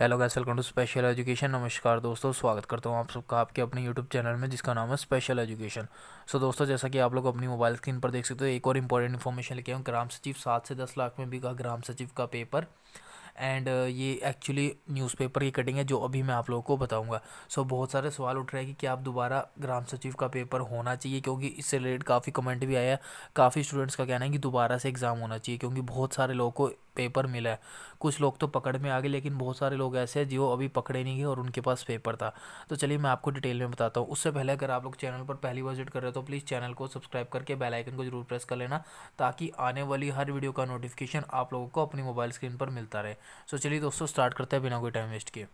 hello guys welcome to special education नमस्कार दोस्तों स्वागत करता हूँ आप सबका आपके अपने यूट्यूब चैनल में जिसका नाम है स्पेशल एजुकेशन सो दोस्तों जैसा कि आप लोग अपनी मोबाइल स्क्रीन पर देख सकते हो एक और इंपॉर्टेंट इन्फॉर्मेशन लेके हूँ ग्राम सचिव सात से दस लाख में भी का ग्राम सचिव का पेपर एंड ये एक्चुअली न्यूज़पेपर की कटिंग है जो अभी मैं आप लोगों को बताऊंगा सो so, बहुत सारे सवाल उठ रहे हैं कि क्या आप दोबारा ग्राम सचिव का पेपर होना चाहिए क्योंकि इससे रिलेटेड काफ़ी कमेंट भी आया है काफ़ी स्टूडेंट्स का कहना है कि दोबारा से एग्ज़ाम होना चाहिए क्योंकि बहुत सारे लोगों को पेपर मिला है कुछ लोग तो पकड़ में आ गए लेकिन बहुत सारे लोग ऐसे हैं जो अभी पकड़े नहीं गए और उनके पास पेपर था तो चलिए मैं आपको डिटेल में बताता हूँ उससे पहले अगर आप लोग चैनल पर पहली विजिट कर रहे हो तो प्लीज़ चैनल को सब्सक्राइब करके बेल आइकन को जरूर प्रेस कर लेना ताकि आने वाली हर वीडियो का नोटिफिकेशन आप लोगों को अपनी मोबाइल स्क्रीन पर मिलता रहे सो चलिए दोस्तों स्टार्ट करते हैं बिना कोई टाइम वेस्ट किए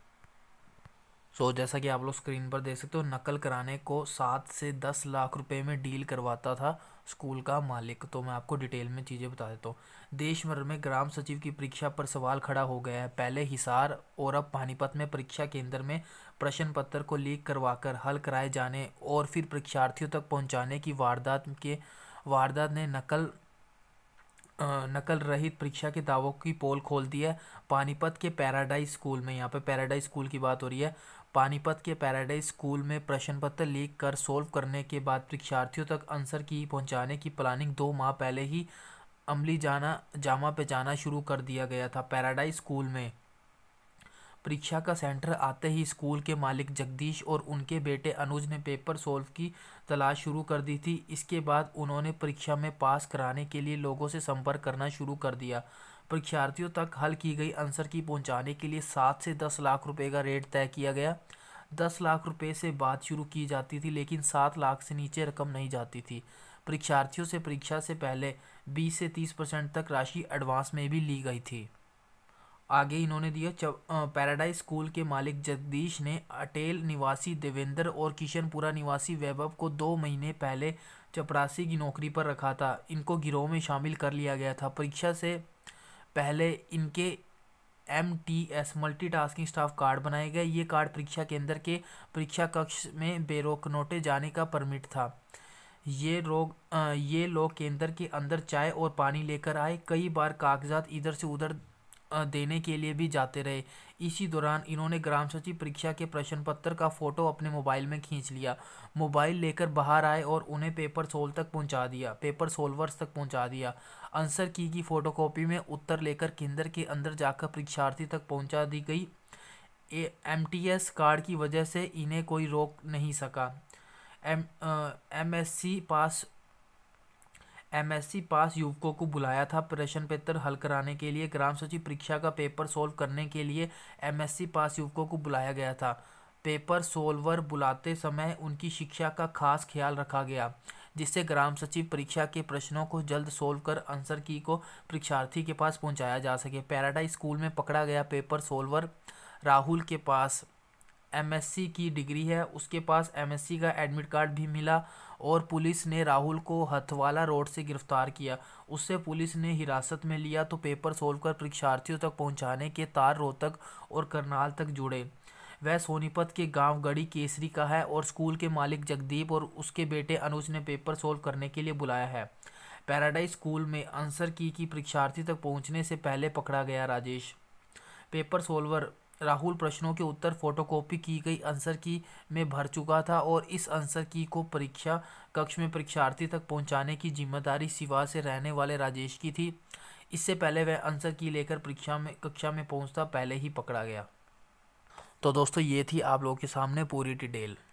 सो so, जैसा कि आप लोग स्क्रीन पर देख सकते हो नकल कराने को सात से दस लाख रुपए में डील करवाता था स्कूल का मालिक तो मैं आपको डिटेल में चीज़ें बता देता हूँ देश भर में ग्राम सचिव की परीक्षा पर सवाल खड़ा हो गया है पहले हिसार और अब पानीपत में परीक्षा केंद्र में प्रश्न पत्र को लीक करवाकर हल कराए जाने और फिर परीक्षार्थियों तक पहुँचाने की वारदात के वारदात ने नकल नकल रहित परीक्षा के दावों की पोल खोल दी है पानीपत के पैराडाइज स्कूल में यहाँ पे पैराडाइज स्कूल की बात हो रही है पानीपत के पैराडाइज स्कूल में प्रश्न पत्र लीक कर सोल्व करने के बाद परीक्षार्थियों तक आंसर की पहुँचाने की प्लानिंग दो माह पहले ही अमली जाना जामा पे जाना शुरू कर दिया गया था पैराडाइज स्कूल में परीक्षा का सेंटर आते ही स्कूल के मालिक जगदीश और उनके बेटे अनुज ने पेपर सॉल्व की तलाश शुरू कर दी थी इसके बाद उन्होंने परीक्षा में पास कराने के लिए लोगों से संपर्क करना शुरू कर दिया परीक्षार्थियों तक हल की गई आंसर की पहुंचाने के लिए सात से दस लाख रुपए का रेट तय किया गया दस लाख रुपए से बात शुरू की जाती थी लेकिन सात लाख से नीचे रकम नहीं जाती थी परीक्षार्थियों से परीक्षा से पहले बीस से तीस परसेंट तक राशि एडवांस में भी ली गई थी आगे इन्होंने दिया पैराडाइज स्कूल के मालिक जगदीश ने अटेल निवासी देवेंद्र और किशनपुरा निवासी वैभव को दो महीने पहले चपरासी की नौकरी पर रखा था इनको गिरोह में शामिल कर लिया गया था परीक्षा से पहले इनके M T S multi tasking staff card बनाए गए ये कार्ड परीक्षा केंद्र के परीक्षा कक्ष में नोटे जाने का परमिट था ये लोग ये लोग केंद्र के अंदर चाय और पानी लेकर आए कई बार कागजात इधर से उधर देने के लिए भी जाते रहे इसी दौरान इन्होंने ग्राम सचिव परीक्षा के प्रश्न पत्र का फ़ोटो अपने मोबाइल में खींच लिया मोबाइल लेकर बाहर आए और उन्हें पेपर सोल तक पहुंचा दिया पेपर सोलवर्स तक पहुंचा दिया आंसर की की फोटोकॉपी में उत्तर लेकर केंद्र के अंदर जाकर परीक्षार्थी तक पहुंचा दी गई एम कार्ड की वजह से इन्हें कोई रोक नहीं सका M M pass MSc pass युवकों को बुलाया था प्रश्न पत्र हल कराने के लिए ग्राम सचिव परीक्षा का पेपर सोल्व करने के लिए एमएससी पास युवकों को बुलाया गया था पेपर सोल्वर बुलाते समय उनकी शिक्षा का खास ख्याल रखा गया जिससे ग्राम सचिव परीक्षा के प्रश्नों को जल्द सोल्व कर आंसर की को परीक्षार्थी के पास पहुंचाया जा सके पैराडाइज स्कूल में पकड़ा गया पेपर सोल्वर राहुल के पास एमएससी की डिग्री है उसके पास एमएससी का एडमिट कार्ड भी मिला और पुलिस ने राहुल को हथवाला रोड से गिरफ्तार किया उससे पुलिस ने हिरासत में लिया तो पेपर सोल्व कर परीक्षार्थियों तक पहुंचाने के तार रोहतक और करनाल तक जुड़े वह सोनीपत के गांव गढ़ी केसरी का है और स्कूल के मालिक जगदीप और उसके बेटे अनुज ने पेपर सोल्व करने के लिए बुलाया है पैराडाइज स्कूल में आंसर की कि परीक्षार्थी तक पहुंचने से पहले पकड़ा गया राजेश पेपर सोल्वर राहुल प्रश्नों के उत्तर फोटोकॉपी की गई आंसर की में भर चुका था और इस आंसर की को परीक्षा कक्ष में परीक्षार्थी तक पहुंचाने की जिम्मेदारी सिवा से रहने वाले राजेश की थी इससे पहले वह आंसर की लेकर परीक्षा में कक्षा में पहुंचता पहले ही पकड़ा गया तो दोस्तों ये थी आप लोगों के सामने पूरी डिटेल